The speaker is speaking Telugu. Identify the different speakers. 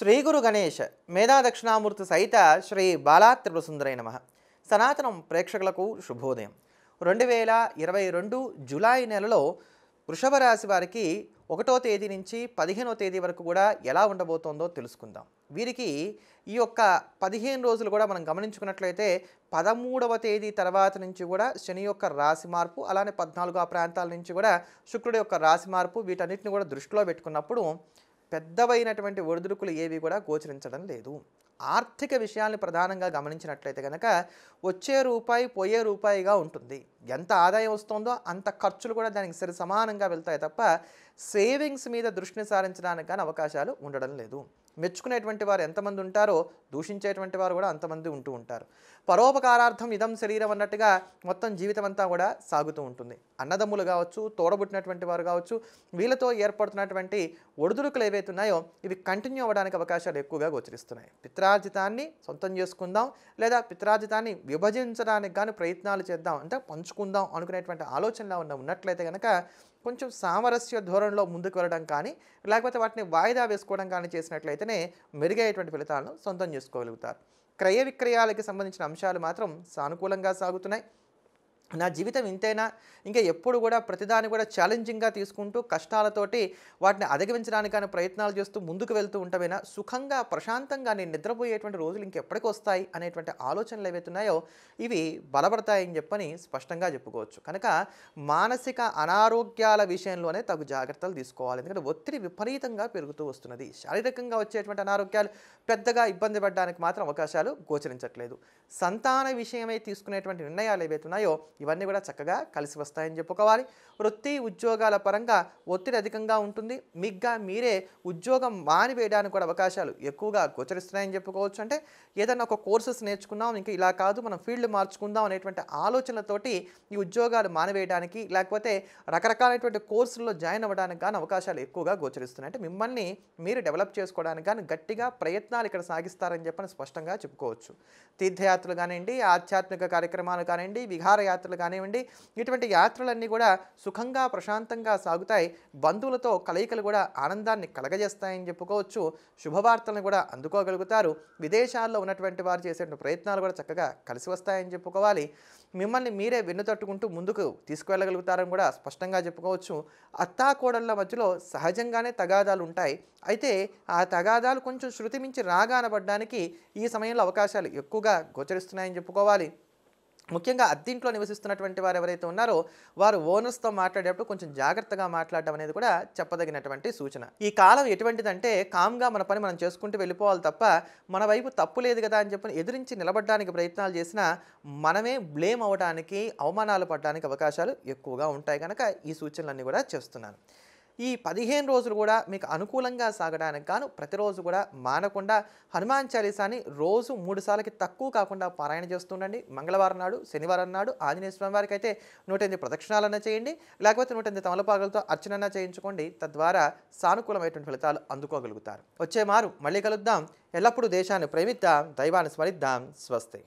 Speaker 1: శ్రీ గురు గణేష్ మేధా దక్షిణామూర్తి సహిత శ్రీ బాలా త్రిపురసుందరై నమ సనాతనం ప్రేక్షకులకు శుభోదయం రెండు వేల ఇరవై రెండు జూలై నెలలో వృషభ రాశి వారికి ఒకటో తేదీ నుంచి పదిహేనో తేదీ వరకు కూడా ఎలా ఉండబోతోందో తెలుసుకుందాం వీరికి ఈ యొక్క పదిహేను రోజులు కూడా మనం గమనించుకున్నట్లయితే పదమూడవ తేదీ తర్వాత నుంచి కూడా శని యొక్క రాశి మార్పు అలానే పద్నాలుగు ఆ ప్రాంతాల నుంచి కూడా శుక్రుడి యొక్క రాశి మార్పు వీటన్నిటిని కూడా దృష్టిలో పెట్టుకున్నప్పుడు పెద్దవైనటువంటి ఒడిదుడుకులు ఏవి కూడా గోచరించడం లేదు ఆర్థిక విషయాలను ప్రధానంగా గమనించినట్లయితే కనుక వచ్చే రూపాయి పోయే రూపాయిగా ఉంటుంది ఎంత ఆదాయం వస్తుందో అంత ఖర్చులు కూడా దానికి సరి సమానంగా వెళ్తాయి తప్ప సేవింగ్స్ మీద దృష్టిని సారించడానికి కానీ అవకాశాలు ఉండడం లేదు మెచ్చుకునేటువంటి వారు ఎంతమంది ఉంటారో దూషించేటువంటి వారు కూడా అంతమంది ఉంటూ ఉంటారు పరోపకారార్థం ఇదం శరీరం అన్నట్టుగా మొత్తం జీవితం అంతా కూడా సాగుతూ ఉంటుంది అన్నదమ్ములు కావచ్చు తోడబుట్టినటువంటి వారు కావచ్చు వీళ్ళతో ఏర్పడుతున్నటువంటి ఒడిదుడుకులు ఏవైతున్నాయో ఇవి కంటిన్యూ అవ్వడానికి అవకాశాలు ఎక్కువగా గోచరిస్తున్నాయి పిత్రార్జితాన్ని సొంతం చేసుకుందాం లేదా పిత్రార్జితాన్ని విభజించడానికి కానీ ప్రయత్నాలు చేద్దాం అంటే పంచుకుందాం అనుకునేటువంటి ఆలోచనలో ఉన్న ఉన్నట్లయితే కనుక కొంచెం సామరస్య ధోరణిలో ముందుకు వెళ్ళడం కానీ లేకపోతే వాటిని వాయిదా వేసుకోవడం కానీ చేసినట్లయితేనే మెరుగైనటువంటి ఫలితాలను సొంతం చేసుకోగలుగుతారు క్రయ విక్రయాలకి సంబంధించిన అంశాలు మాత్రం సానుకూలంగా సాగుతున్నాయి నా జీవితం ఇంతేనా ఇంకా ఎప్పుడు కూడా ప్రతిదాన్ని కూడా ఛాలెంజింగ్గా తీసుకుంటూ కష్టాలతోటి వాటిని అధిగమించడానికైనా ప్రయత్నాలు చేస్తూ ముందుకు వెళ్తూ ఉంటామైనా సుఖంగా ప్రశాంతంగా నేను నిద్రపోయేటువంటి రోజులు ఇంకెప్పటికి వస్తాయి అనేటువంటి ఆలోచనలు ఏవైతున్నాయో ఇవి బలపడతాయని చెప్పని స్పష్టంగా చెప్పుకోవచ్చు కనుక మానసిక అనారోగ్యాల విషయంలోనే తగు జాగ్రత్తలు తీసుకోవాలి ఎందుకంటే ఒత్తిడి విపరీతంగా పెరుగుతూ వస్తున్నది శారీరకంగా వచ్చేటువంటి అనారోగ్యాలు పెద్దగా ఇబ్బంది పడడానికి మాత్రం అవకాశాలు గోచరించట్లేదు సంతాన విషయమై తీసుకునేటువంటి నిర్ణయాలు ఏవైతున్నాయో ఇవన్నీ కూడా చక్కగా కలిసి వస్తాయని చెప్పుకోవాలి వృత్తి ఉద్యోగాల పరంగా ఒత్తిడి అధికంగా ఉంటుంది మీగ్గా మీరే ఉద్యోగం మానివేయడానికి కూడా అవకాశాలు ఎక్కువగా గోచరిస్తున్నాయని చెప్పుకోవచ్చు అంటే ఏదైనా ఒక కోర్సెస్ నేర్చుకున్నాం ఇంకా ఇలా కాదు మనం ఫీల్డ్ మార్చుకుందాం అనేటువంటి ఆలోచనలతోటి ఈ ఉద్యోగాలు మానివేయడానికి లేకపోతే రకరకాలైనటువంటి కోర్సుల్లో జాయిన్ అవ్వడానికి కానీ అవకాశాలు ఎక్కువగా గోచరిస్తున్నాయి అంటే మిమ్మల్ని మీరు డెవలప్ చేసుకోవడానికి కానీ గట్టిగా ప్రయత్నాలు ఇక్కడ సాగిస్తారని చెప్పని స్పష్టంగా చెప్పుకోవచ్చు తీర్థయాత్రలు కానివ్వండి ఆధ్యాత్మిక కార్యక్రమాలు కానివ్వండి విహారయాత్ర యాత్రలు కానివ్వండి ఇటువంటి యాత్రలన్నీ కూడా సుఖంగా ప్రశాంతంగా సాగుతాయి బంధువులతో కలయికలు కూడా ఆనందాన్ని కలగజేస్తాయని చెప్పుకోవచ్చు శుభవార్తలను కూడా అందుకోగలుగుతారు విదేశాల్లో ఉన్నటువంటి వారు చేసేటువంటి ప్రయత్నాలు కూడా చక్కగా కలిసి వస్తాయని చెప్పుకోవాలి మిమ్మల్ని మీరే వెన్నుతట్టుకుంటూ ముందుకు తీసుకువెళ్ళగలుగుతారని కూడా స్పష్టంగా చెప్పుకోవచ్చు అత్తా కోడళ్ళ మధ్యలో సహజంగానే తగాదాలు ఉంటాయి అయితే ఆ తగాదాలు కొంచెం శృతిమించి రాగానబడడానికి ఈ సమయంలో అవకాశాలు ఎక్కువగా గోచరిస్తున్నాయని చెప్పుకోవాలి ముఖ్యంగా అద్దీంట్లో నివసిస్తున్నటువంటి వారు ఎవరైతే ఉన్నారో వారు ఓనర్స్తో మాట్లాడేటప్పుడు కొంచెం జాగ్రత్తగా మాట్లాడటం అనేది కూడా చెప్పదగినటువంటి సూచన ఈ కాలం ఎటువంటిదంటే కామ్గా మన పని మనం చేసుకుంటూ వెళ్ళిపోవాలి తప్ప మన వైపు తప్పు లేదు కదా అని చెప్పి ఎదురించి నిలబడడానికి ప్రయత్నాలు చేసినా మనమే బ్లేమ్ అవ్వడానికి అవమానాలు పడడానికి అవకాశాలు ఎక్కువగా ఉంటాయి కనుక ఈ సూచనలన్నీ కూడా చేస్తున్నాను ఈ పదిహేను రోజులు కూడా మీకు అనుకూలంగా సాగడానికి గాను ప్రతిరోజు కూడా మానకుండా హనుమాన్ చాలీసాని రోజు మూడు సార్లకి తక్కువ కాకుండా పారాయణ చేస్తుండండి మంగళవారం నాడు శనివారం నాడు ఆంజనేయ స్వామి వారికి అయితే నూట ఎనిమిది ప్రదక్షిణాలన్నా చేయండి లేకపోతే నూట ఎనిమిది తమలపాకులతో అర్చనన్నా చేయించుకోండి తద్వారా సానుకూలమైనటువంటి ఫలితాలు అందుకోగలుగుతారు వచ్చే మారు మళ్ళీ కలుద్దాం ఎల్లప్పుడూ దేశాన్ని ప్రేమిద్దాం దైవాన్ని స్మరిద్దాం స్వస్తి